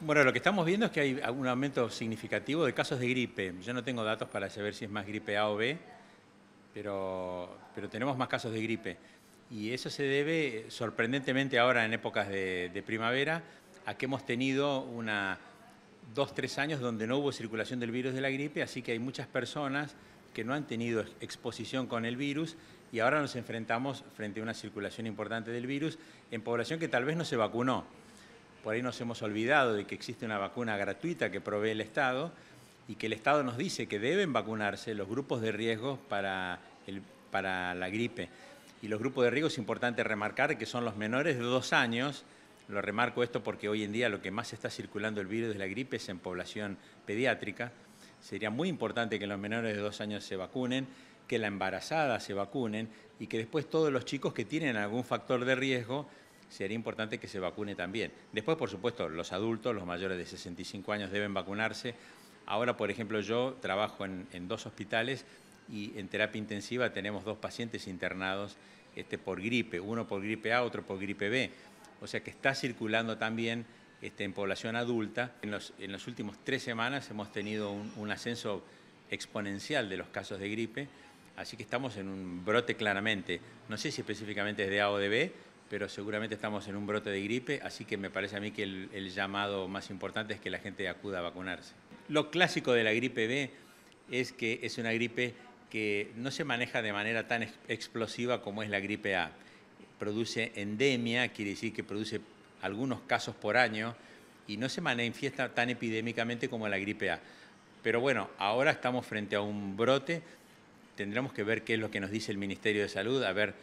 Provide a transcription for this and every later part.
Bueno, lo que estamos viendo es que hay un aumento significativo de casos de gripe. Yo no tengo datos para saber si es más gripe A o B, pero, tenemos más casos de gripe. Y eso se debe, sorprendentemente ahora en épocas de, de primavera, a que hemos tenido una, dos, tres años donde no hubo circulación del virus de la gripe, así que hay muchas personas que no han tenido exposición con el virus y ahora nos enfrentamos frente a una circulación importante del virus en población que tal vez no se vacunó por ahí nos hemos olvidado de que existe una vacuna gratuita que provee el Estado y que el Estado nos dice que deben vacunarse los grupos de riesgo para, la gripe. Y los grupos de riesgo es importante remarcar que son los menores de dos años. Lo remarco esto porque hoy en día lo que más está circulando el virus de la gripe es en población pediátrica. Sería muy importante que los menores de dos años se vacunen, que la embarazada se vacunen y que después todos los chicos que tienen algún factor de riesgo sería importante que se vacune también. Después, por supuesto, los adultos, los mayores de 65 años deben vacunarse. Ahora, por ejemplo, yo trabajo en, dos hospitales y en terapia intensiva tenemos dos pacientes internados este, por gripe, uno por gripe A, otro por gripe B. O sea que está circulando también este, en población adulta. En los, en últimos tres semanas hemos tenido un, un, ascenso exponencial de los casos de gripe, así que estamos en un brote claramente. No sé si específicamente es de A o de B, pero seguramente estamos en un brote de gripe, así que me parece a mí que el, llamado más importante es que la gente acuda a vacunarse. Lo clásico de la gripe B es que es una gripe que no se maneja de manera tan explosiva como es la gripe A. Produce endemia, quiere decir que produce algunos casos por año y no se manifiesta tan epidémicamente como la gripe A. Pero bueno, ahora estamos frente a un brote, tendremos que ver qué es lo que nos dice el Ministerio de Salud, a ver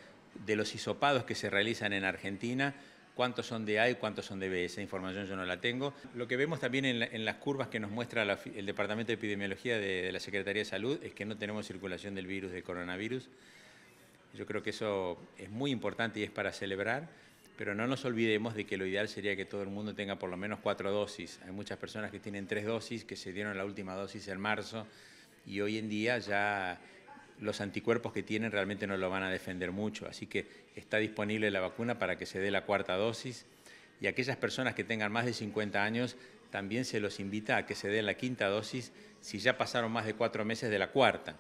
de los hisopados que se realizan en Argentina, cuántos son de A y cuántos son de B. Esa información yo no la tengo. Lo que vemos también en, las curvas que nos muestra el Departamento de Epidemiología de, de, la Secretaría de Salud es que no tenemos circulación del virus del coronavirus. Yo creo que eso es muy importante y es para celebrar, pero no nos olvidemos de que lo ideal sería que todo el mundo tenga por lo menos cuatro dosis. Hay muchas personas que tienen tres dosis, que se dieron la última dosis en marzo y hoy en día ya los anticuerpos que tienen realmente no lo van a defender mucho. Así que está disponible la vacuna para que se dé la cuarta dosis y aquellas personas que tengan más de 50 años también se los invita a que se den la quinta dosis si ya pasaron más de cuatro meses de la cuarta.